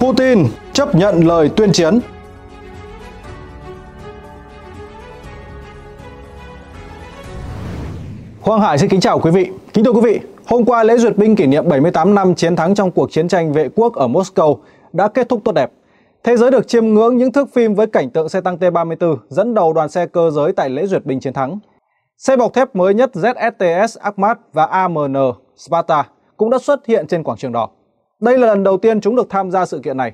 Putin chấp nhận lời tuyên chiến. Hoàng Hải xin kính chào quý vị. Kính thưa quý vị, hôm qua lễ duyệt binh kỷ niệm 78 năm chiến thắng trong cuộc chiến tranh vệ quốc ở Moscow đã kết thúc tốt đẹp. Thế giới được chiêm ngưỡng những thước phim với cảnh tượng xe tăng T-34 dẫn đầu đoàn xe cơ giới tại lễ duyệt binh chiến thắng. Xe bọc thép mới nhất ZSTS Akmat và AMN Sparta cũng đã xuất hiện trên quảng trường đỏ. Đây là lần đầu tiên chúng được tham gia sự kiện này.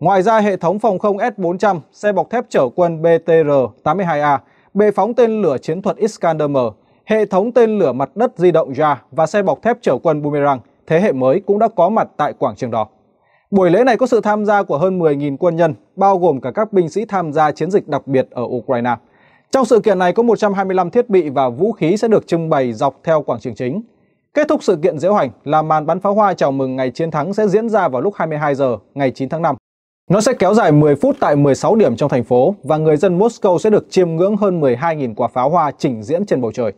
Ngoài ra hệ thống phòng không S-400, xe bọc thép chở quân BTR-82A, bệ phóng tên lửa chiến thuật Iskander-M, hệ thống tên lửa mặt đất di động JA và xe bọc thép chở quân Boomerang thế hệ mới cũng đã có mặt tại quảng trường đó. Buổi lễ này có sự tham gia của hơn 10.000 quân nhân, bao gồm cả các binh sĩ tham gia chiến dịch đặc biệt ở Ukraine. Trong sự kiện này có 125 thiết bị và vũ khí sẽ được trưng bày dọc theo quảng trường chính. Kết thúc sự kiện diễu hành là màn bắn pháo hoa chào mừng ngày chiến thắng sẽ diễn ra vào lúc 22 giờ ngày 9 tháng 5. Nó sẽ kéo dài 10 phút tại 16 điểm trong thành phố và người dân Moscow sẽ được chiêm ngưỡng hơn 12.000 quả pháo hoa trình diễn trên bầu trời.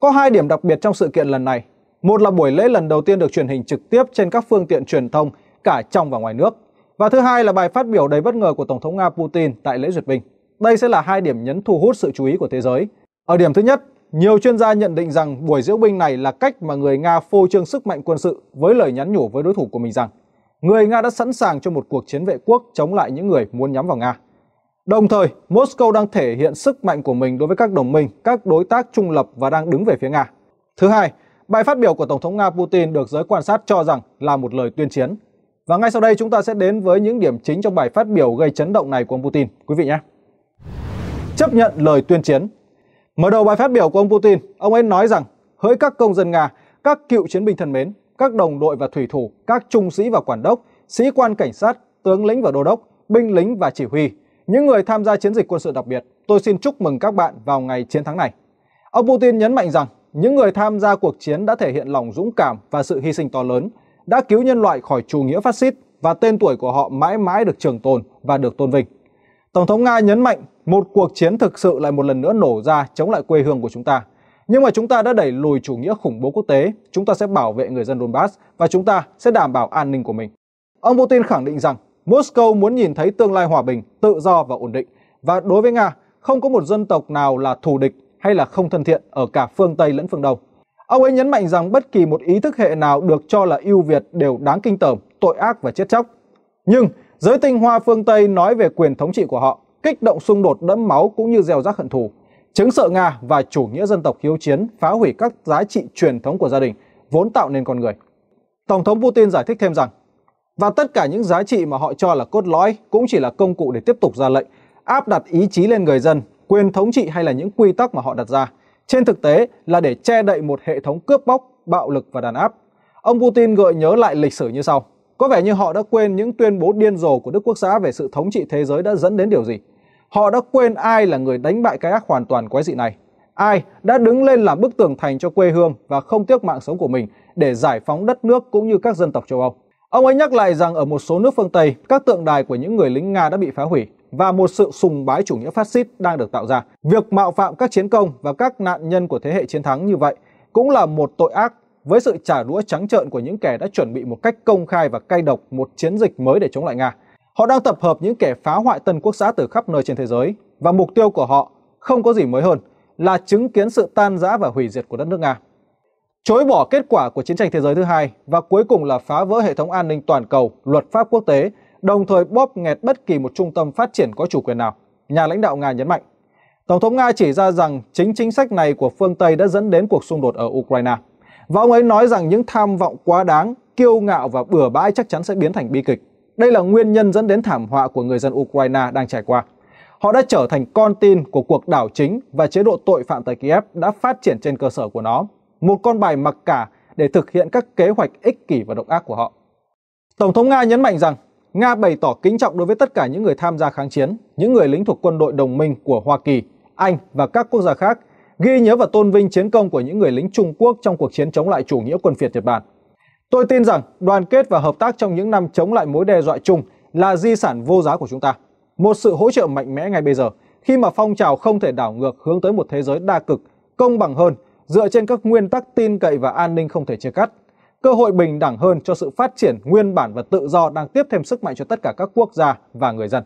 Có hai điểm đặc biệt trong sự kiện lần này. Một là buổi lễ lần đầu tiên được truyền hình trực tiếp trên các phương tiện truyền thông cả trong và ngoài nước. Và thứ hai là bài phát biểu đầy bất ngờ của Tổng thống Nga Putin tại lễ duyệt binh. Đây sẽ là hai điểm nhấn thu hút sự chú ý của thế giới. Ở điểm thứ nhất, nhiều chuyên gia nhận định rằng buổi diễu binh này là cách mà người Nga phô trương sức mạnh quân sự với lời nhắn nhủ với đối thủ của mình rằng người Nga đã sẵn sàng cho một cuộc chiến vệ quốc chống lại những người muốn nhắm vào Nga. Đồng thời, Moscow đang thể hiện sức mạnh của mình đối với các đồng minh, các đối tác trung lập và đang đứng về phía Nga. Thứ hai, bài phát biểu của Tổng thống Nga Putin được giới quan sát cho rằng là một lời tuyên chiến. Và ngay sau đây chúng ta sẽ đến với những điểm chính trong bài phát biểu gây chấn động này của ông Putin. Quý vị nhé! Chấp nhận lời tuyên chiến, Mở đầu bài phát biểu của ông Putin, ông ấy nói rằng hỡi các công dân Nga, các cựu chiến binh thân mến, các đồng đội và thủy thủ, các trung sĩ và quản đốc, sĩ quan cảnh sát, tướng lĩnh và đô đốc, binh lính và chỉ huy, những người tham gia chiến dịch quân sự đặc biệt, tôi xin chúc mừng các bạn vào ngày chiến thắng này. Ông Putin nhấn mạnh rằng những người tham gia cuộc chiến đã thể hiện lòng dũng cảm và sự hy sinh to lớn, đã cứu nhân loại khỏi chủ nghĩa phát xít và tên tuổi của họ mãi mãi được trường tồn và được tôn vinh. Tổng thống Nga nhấn mạnh một cuộc chiến thực sự lại một lần nữa nổ ra chống lại quê hương của chúng ta. Nhưng mà chúng ta đã đẩy lùi chủ nghĩa khủng bố quốc tế, chúng ta sẽ bảo vệ người dân Donbass và chúng ta sẽ đảm bảo an ninh của mình. Ông Putin khẳng định rằng Moscow muốn nhìn thấy tương lai hòa bình, tự do và ổn định. Và đối với Nga, không có một dân tộc nào là thù địch hay là không thân thiện ở cả phương Tây lẫn phương Đông. Ông ấy nhấn mạnh rằng bất kỳ một ý thức hệ nào được cho là ưu việt đều đáng kinh tởm, tội ác và chết chóc. Nhưng giới tinh hoa phương Tây nói về quyền thống trị của họ kích động xung đột đẫm máu cũng như gieo rắc hận thù. Chứng sợ Nga và chủ nghĩa dân tộc hiếu chiến phá hủy các giá trị truyền thống của gia đình, vốn tạo nên con người. Tổng thống Putin giải thích thêm rằng, và tất cả những giá trị mà họ cho là cốt lõi cũng chỉ là công cụ để tiếp tục ra lệnh, áp đặt ý chí lên người dân, quyền thống trị hay là những quy tắc mà họ đặt ra. Trên thực tế là để che đậy một hệ thống cướp bóc, bạo lực và đàn áp. Ông Putin gợi nhớ lại lịch sử như sau. Có vẻ như họ đã quên những tuyên bố điên rồ của Đức Quốc xã về sự thống trị thế giới đã dẫn đến điều gì. Họ đã quên ai là người đánh bại cái ác hoàn toàn quái dị này. Ai đã đứng lên làm bức tường thành cho quê hương và không tiếc mạng sống của mình để giải phóng đất nước cũng như các dân tộc châu Âu. Ông ấy nhắc lại rằng ở một số nước phương Tây, các tượng đài của những người lính Nga đã bị phá hủy và một sự sùng bái chủ nghĩa phát xít đang được tạo ra. Việc mạo phạm các chiến công và các nạn nhân của thế hệ chiến thắng như vậy cũng là một tội ác với sự trả đũa trắng trợn của những kẻ đã chuẩn bị một cách công khai và cay độc một chiến dịch mới để chống lại Nga. Họ đang tập hợp những kẻ phá hoại tân quốc xã từ khắp nơi trên thế giới và mục tiêu của họ không có gì mới hơn là chứng kiến sự tan rã và hủy diệt của đất nước Nga. Chối bỏ kết quả của chiến tranh thế giới thứ hai và cuối cùng là phá vỡ hệ thống an ninh toàn cầu, luật pháp quốc tế, đồng thời bóp nghẹt bất kỳ một trung tâm phát triển có chủ quyền nào, nhà lãnh đạo Nga nhấn mạnh. Tổng thống Nga chỉ ra rằng chính chính sách này của phương Tây đã dẫn đến cuộc xung đột ở Ukraine. Và ông ấy nói rằng những tham vọng quá đáng, kiêu ngạo và bừa bãi chắc chắn sẽ biến thành bi kịch. Đây là nguyên nhân dẫn đến thảm họa của người dân Ukraine đang trải qua. Họ đã trở thành con tin của cuộc đảo chính và chế độ tội phạm tại Kiev đã phát triển trên cơ sở của nó, một con bài mặc cả để thực hiện các kế hoạch ích kỷ và độc ác của họ. Tổng thống Nga nhấn mạnh rằng Nga bày tỏ kính trọng đối với tất cả những người tham gia kháng chiến, những người lính thuộc quân đội đồng minh của Hoa Kỳ, Anh và các quốc gia khác ghi nhớ và tôn vinh chiến công của những người lính Trung Quốc trong cuộc chiến chống lại chủ nghĩa quân phiệt Nhật Bản. Tôi tin rằng đoàn kết và hợp tác trong những năm chống lại mối đe dọa chung là di sản vô giá của chúng ta. Một sự hỗ trợ mạnh mẽ ngay bây giờ khi mà phong trào không thể đảo ngược hướng tới một thế giới đa cực, công bằng hơn, dựa trên các nguyên tắc tin cậy và an ninh không thể chia cắt. Cơ hội bình đẳng hơn cho sự phát triển nguyên bản và tự do đang tiếp thêm sức mạnh cho tất cả các quốc gia và người dân.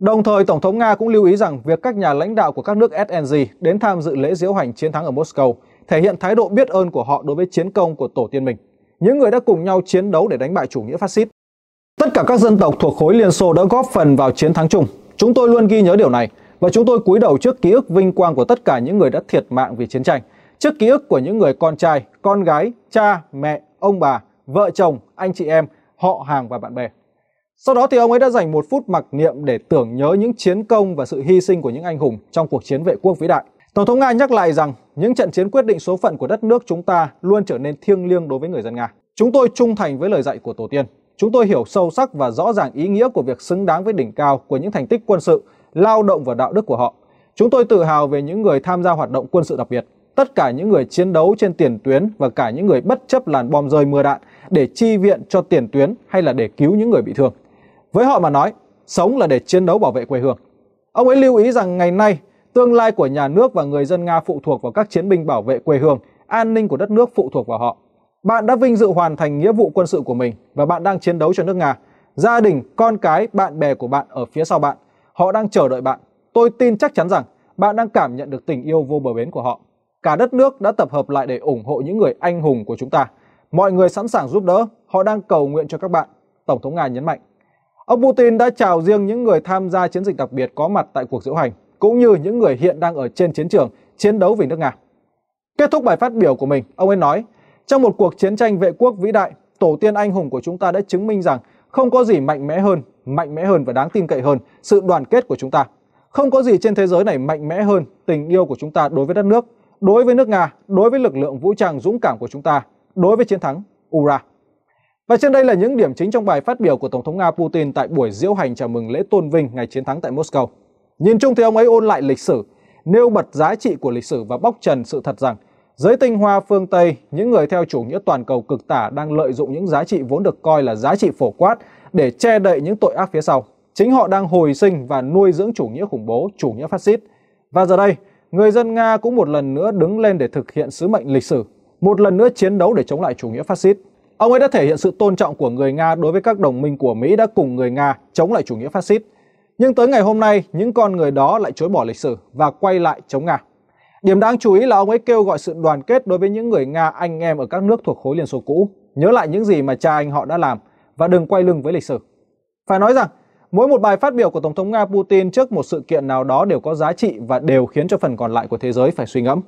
Đồng thời, Tổng thống Nga cũng lưu ý rằng việc các nhà lãnh đạo của các nước SNG đến tham dự lễ diễu hành chiến thắng ở Moscow thể hiện thái độ biết ơn của họ đối với chiến công của tổ tiên mình, những người đã cùng nhau chiến đấu để đánh bại chủ nghĩa phát xít. Tất cả các dân tộc thuộc khối Liên Xô đã góp phần vào chiến thắng chung. Chúng tôi luôn ghi nhớ điều này và chúng tôi cúi đầu trước ký ức vinh quang của tất cả những người đã thiệt mạng vì chiến tranh, trước ký ức của những người con trai, con gái, cha, mẹ, ông bà, vợ chồng, anh chị em, họ hàng và bạn bè. Sau đó thì ông ấy đã dành một phút mặc niệm để tưởng nhớ những chiến công và sự hy sinh của những anh hùng trong cuộc chiến vệ quốc vĩ đại. Tổng thống Nga nhắc lại rằng những trận chiến quyết định số phận của đất nước chúng ta luôn trở nên thiêng liêng đối với người dân Nga. Chúng tôi trung thành với lời dạy của tổ tiên. Chúng tôi hiểu sâu sắc và rõ ràng ý nghĩa của việc xứng đáng với đỉnh cao của những thành tích quân sự, lao động và đạo đức của họ. Chúng tôi tự hào về những người tham gia hoạt động quân sự đặc biệt, tất cả những người chiến đấu trên tiền tuyến và cả những người bất chấp làn bom rơi mưa đạn để chi viện cho tiền tuyến hay là để cứu những người bị thương. Với họ mà nói, sống là để chiến đấu bảo vệ quê hương. Ông ấy lưu ý rằng ngày nay, tương lai của nhà nước và người dân Nga phụ thuộc vào các chiến binh bảo vệ quê hương, an ninh của đất nước phụ thuộc vào họ. Bạn đã vinh dự hoàn thành nghĩa vụ quân sự của mình và bạn đang chiến đấu cho nước Nga. Gia đình, con cái, bạn bè của bạn ở phía sau bạn, họ đang chờ đợi bạn. Tôi tin chắc chắn rằng bạn đang cảm nhận được tình yêu vô bờ bến của họ. Cả đất nước đã tập hợp lại để ủng hộ những người anh hùng của chúng ta. Mọi người sẵn sàng giúp đỡ, họ đang cầu nguyện cho các bạn, Tổng thống Nga nhấn mạnh. Ông Putin đã chào riêng những người tham gia chiến dịch đặc biệt có mặt tại cuộc diễu hành, cũng như những người hiện đang ở trên chiến trường chiến đấu vì nước Nga. Kết thúc bài phát biểu của mình, ông ấy nói, trong một cuộc chiến tranh vệ quốc vĩ đại, tổ tiên anh hùng của chúng ta đã chứng minh rằng không có gì mạnh mẽ hơn, mạnh mẽ hơn và đáng tin cậy hơn sự đoàn kết của chúng ta. Không có gì trên thế giới này mạnh mẽ hơn tình yêu của chúng ta đối với đất nước, đối với nước Nga, đối với lực lượng vũ trang dũng cảm của chúng ta, đối với chiến thắng. Ura! Và trên đây là những điểm chính trong bài phát biểu của Tổng thống Nga Putin tại buổi diễu hành chào mừng lễ tôn vinh ngày chiến thắng tại Moscow. Nhìn chung thì ông ấy ôn lại lịch sử, nêu bật giá trị của lịch sử và bóc trần sự thật rằng giới tinh hoa phương Tây, những người theo chủ nghĩa toàn cầu cực tả đang lợi dụng những giá trị vốn được coi là giá trị phổ quát để che đậy những tội ác phía sau. Chính họ đang hồi sinh và nuôi dưỡng chủ nghĩa khủng bố, chủ nghĩa phát xít. Và giờ đây, người dân Nga cũng một lần nữa đứng lên để thực hiện sứ mệnh lịch sử, một lần nữa chiến đấu để chống lại chủ nghĩa phát xít. Ông ấy đã thể hiện sự tôn trọng của người Nga đối với các đồng minh của Mỹ đã cùng người Nga chống lại chủ nghĩa phát xít. Nhưng tới ngày hôm nay, những con người đó lại chối bỏ lịch sử và quay lại chống Nga. Điểm đáng chú ý là ông ấy kêu gọi sự đoàn kết đối với những người Nga anh em ở các nước thuộc khối Liên Xô cũ, nhớ lại những gì mà cha anh họ đã làm và đừng quay lưng với lịch sử. Phải nói rằng, mỗi một bài phát biểu của Tổng thống Nga Putin trước một sự kiện nào đó đều có giá trị và đều khiến cho phần còn lại của thế giới phải suy ngẫm.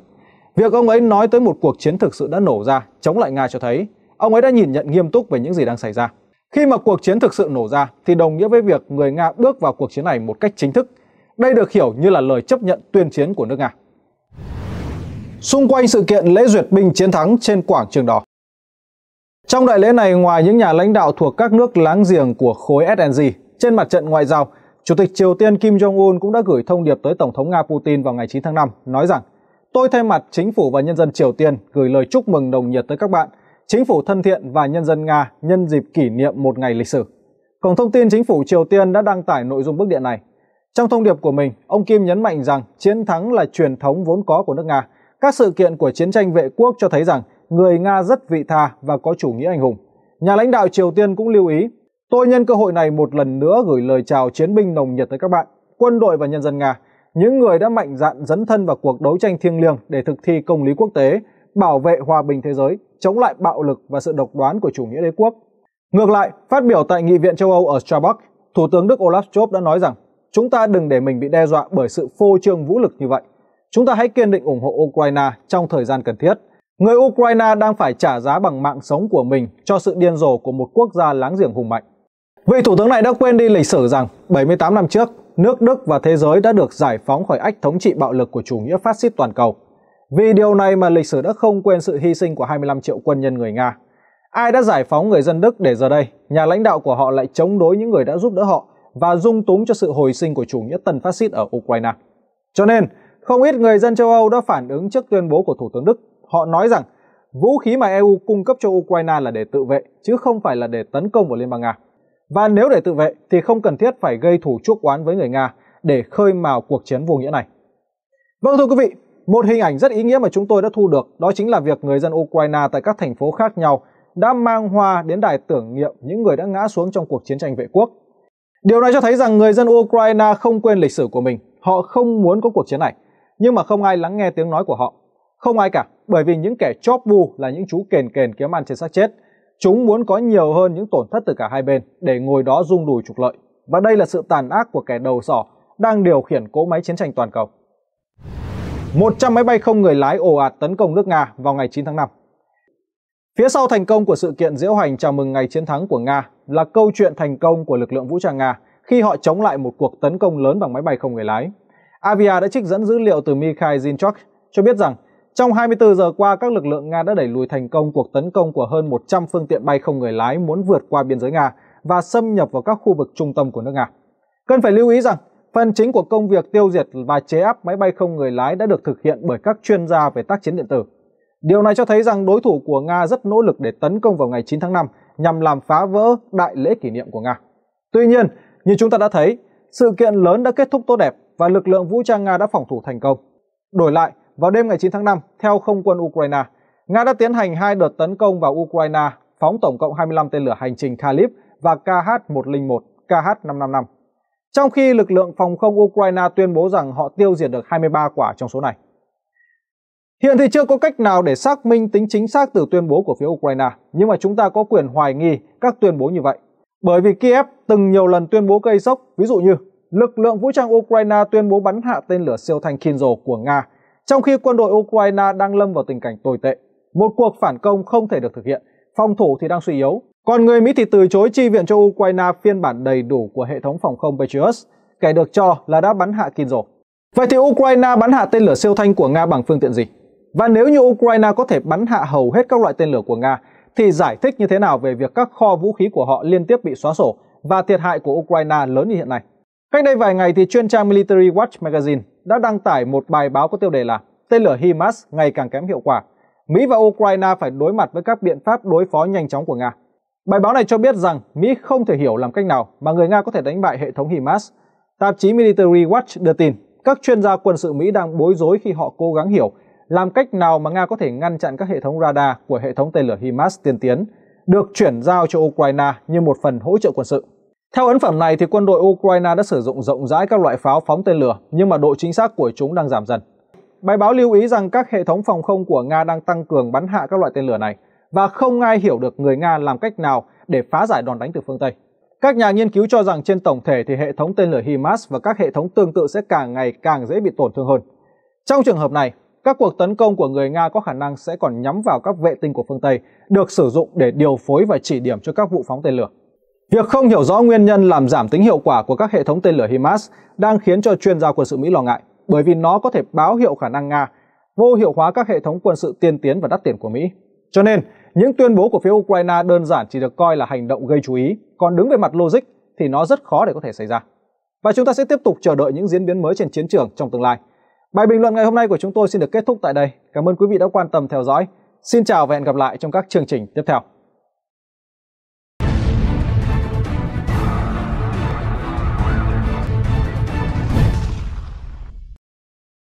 Việc ông ấy nói tới một cuộc chiến thực sự đã nổ ra chống lại Nga cho thấy ông ấy đã nhìn nhận nghiêm túc về những gì đang xảy ra. Khi mà cuộc chiến thực sự nổ ra thì đồng nghĩa với việc người Nga bước vào cuộc chiến này một cách chính thức. Đây được hiểu như là lời chấp nhận tuyên chiến của nước Nga. Xung quanh sự kiện lễ duyệt binh chiến thắng trên quảng trường đỏ. Trong đại lễ này ngoài những nhà lãnh đạo thuộc các nước láng giềng của khối SNG, trên mặt trận ngoại giao, Chủ tịch Triều Tiên Kim Jong-un cũng đã gửi thông điệp tới Tổng thống Nga Putin vào ngày 9 tháng 5 nói rằng Tôi thay mặt chính phủ và nhân dân Triều Tiên gửi lời chúc mừng đồng nhiệt tới các bạn chính phủ thân thiện và nhân dân Nga nhân dịp kỷ niệm một ngày lịch sử. Cổng thông tin chính phủ Triều Tiên đã đăng tải nội dung bức điện này. Trong thông điệp của mình, ông Kim nhấn mạnh rằng chiến thắng là truyền thống vốn có của nước Nga. Các sự kiện của chiến tranh vệ quốc cho thấy rằng người Nga rất vị tha và có chủ nghĩa anh hùng. Nhà lãnh đạo Triều Tiên cũng lưu ý, tôi nhân cơ hội này một lần nữa gửi lời chào chiến binh nồng nhiệt tới các bạn, quân đội và nhân dân Nga, những người đã mạnh dạn dấn thân vào cuộc đấu tranh thiêng liêng để thực thi công lý quốc tế, bảo vệ hòa bình thế giới, chống lại bạo lực và sự độc đoán của chủ nghĩa đế quốc. Ngược lại, phát biểu tại Nghị viện châu Âu ở Strasbourg, Thủ tướng Đức Olaf Scholz đã nói rằng chúng ta đừng để mình bị đe dọa bởi sự phô trương vũ lực như vậy. Chúng ta hãy kiên định ủng hộ Ukraine trong thời gian cần thiết. Người Ukraine đang phải trả giá bằng mạng sống của mình cho sự điên rồ của một quốc gia láng giềng hùng mạnh. Vị thủ tướng này đã quên đi lịch sử rằng 78 năm trước, nước Đức và thế giới đã được giải phóng khỏi ách thống trị bạo lực của chủ nghĩa phát xít toàn cầu – vì điều này mà lịch sử đã không quên sự hy sinh của 25 triệu quân nhân người Nga. Ai đã giải phóng người dân Đức để giờ đây, nhà lãnh đạo của họ lại chống đối những người đã giúp đỡ họ và dung túng cho sự hồi sinh của chủ nghĩa tân phát xít ở Ukraine. Cho nên, không ít người dân châu Âu đã phản ứng trước tuyên bố của Thủ tướng Đức. Họ nói rằng vũ khí mà EU cung cấp cho Ukraine là để tự vệ, chứ không phải là để tấn công vào Liên bang Nga. Và nếu để tự vệ thì không cần thiết phải gây thủ chuốc oán với người Nga để khơi mào cuộc chiến vô nghĩa này. Vâng thưa quý vị, một hình ảnh rất ý nghĩa mà chúng tôi đã thu được đó chính là việc người dân Ukraine tại các thành phố khác nhau đã mang hoa đến đài tưởng niệm những người đã ngã xuống trong cuộc chiến tranh vệ quốc. Điều này cho thấy rằng người dân Ukraine không quên lịch sử của mình, họ không muốn có cuộc chiến này, nhưng mà không ai lắng nghe tiếng nói của họ. Không ai cả, bởi vì những kẻ chóp bu là những chú kền kền kiếm ăn trên xác chết. Chúng muốn có nhiều hơn những tổn thất từ cả hai bên để ngồi đó rung đùi trục lợi. Và đây là sự tàn ác của kẻ đầu sỏ đang điều khiển cỗ máy chiến tranh toàn cầu một trăm máy bay không người lái ồ ạt tấn công nước Nga vào ngày 9 tháng 5. Phía sau thành công của sự kiện diễu hành chào mừng ngày chiến thắng của Nga là câu chuyện thành công của lực lượng vũ trang Nga khi họ chống lại một cuộc tấn công lớn bằng máy bay không người lái. Avia đã trích dẫn dữ liệu từ Mikhail Zinchok cho biết rằng trong 24 giờ qua, các lực lượng Nga đã đẩy lùi thành công cuộc tấn công của hơn 100 phương tiện bay không người lái muốn vượt qua biên giới Nga và xâm nhập vào các khu vực trung tâm của nước Nga. Cần phải lưu ý rằng Phần chính của công việc tiêu diệt và chế áp máy bay không người lái đã được thực hiện bởi các chuyên gia về tác chiến điện tử. Điều này cho thấy rằng đối thủ của Nga rất nỗ lực để tấn công vào ngày 9 tháng 5 nhằm làm phá vỡ đại lễ kỷ niệm của Nga. Tuy nhiên, như chúng ta đã thấy, sự kiện lớn đã kết thúc tốt đẹp và lực lượng vũ trang Nga đã phòng thủ thành công. Đổi lại, vào đêm ngày 9 tháng 5, theo không quân Ukraine, Nga đã tiến hành hai đợt tấn công vào Ukraine, phóng tổng cộng 25 tên lửa hành trình Khalib và KH-101, KH-555 trong khi lực lượng phòng không Ukraine tuyên bố rằng họ tiêu diệt được 23 quả trong số này. Hiện thì chưa có cách nào để xác minh tính chính xác từ tuyên bố của phía Ukraine, nhưng mà chúng ta có quyền hoài nghi các tuyên bố như vậy. Bởi vì Kiev từng nhiều lần tuyên bố gây sốc, ví dụ như lực lượng vũ trang Ukraine tuyên bố bắn hạ tên lửa siêu thanh Kinzhal của Nga, trong khi quân đội Ukraine đang lâm vào tình cảnh tồi tệ. Một cuộc phản công không thể được thực hiện, phòng thủ thì đang suy yếu còn người Mỹ thì từ chối chi viện cho Ukraine phiên bản đầy đủ của hệ thống phòng không Patriot, kẻ được cho là đã bắn hạ Kinzhal. Vậy thì Ukraine bắn hạ tên lửa siêu thanh của Nga bằng phương tiện gì? Và nếu như Ukraine có thể bắn hạ hầu hết các loại tên lửa của Nga, thì giải thích như thế nào về việc các kho vũ khí của họ liên tiếp bị xóa sổ và thiệt hại của Ukraine lớn như hiện nay? Cách đây vài ngày thì chuyên trang Military Watch Magazine đã đăng tải một bài báo có tiêu đề là Tên lửa HIMARS ngày càng kém hiệu quả. Mỹ và Ukraine phải đối mặt với các biện pháp đối phó nhanh chóng của Nga. Bài báo này cho biết rằng Mỹ không thể hiểu làm cách nào mà người Nga có thể đánh bại hệ thống HIMARS. Tạp chí Military Watch đưa tin, các chuyên gia quân sự Mỹ đang bối rối khi họ cố gắng hiểu làm cách nào mà Nga có thể ngăn chặn các hệ thống radar của hệ thống tên lửa HIMARS tiên tiến được chuyển giao cho Ukraine như một phần hỗ trợ quân sự. Theo ấn phẩm này thì quân đội Ukraine đã sử dụng rộng rãi các loại pháo phóng tên lửa nhưng mà độ chính xác của chúng đang giảm dần. Bài báo lưu ý rằng các hệ thống phòng không của Nga đang tăng cường bắn hạ các loại tên lửa này và không ai hiểu được người Nga làm cách nào để phá giải đòn đánh từ phương Tây. Các nhà nghiên cứu cho rằng trên tổng thể thì hệ thống tên lửa HIMARS và các hệ thống tương tự sẽ càng ngày càng dễ bị tổn thương hơn. Trong trường hợp này, các cuộc tấn công của người Nga có khả năng sẽ còn nhắm vào các vệ tinh của phương Tây được sử dụng để điều phối và chỉ điểm cho các vụ phóng tên lửa. Việc không hiểu rõ nguyên nhân làm giảm tính hiệu quả của các hệ thống tên lửa HIMARS đang khiến cho chuyên gia quân sự Mỹ lo ngại, bởi vì nó có thể báo hiệu khả năng Nga vô hiệu hóa các hệ thống quân sự tiên tiến và đắt tiền của Mỹ. Cho nên, những tuyên bố của phía Ukraine đơn giản chỉ được coi là hành động gây chú ý, còn đứng về mặt logic thì nó rất khó để có thể xảy ra. Và chúng ta sẽ tiếp tục chờ đợi những diễn biến mới trên chiến trường trong tương lai. Bài bình luận ngày hôm nay của chúng tôi xin được kết thúc tại đây. Cảm ơn quý vị đã quan tâm theo dõi. Xin chào và hẹn gặp lại trong các chương trình tiếp theo.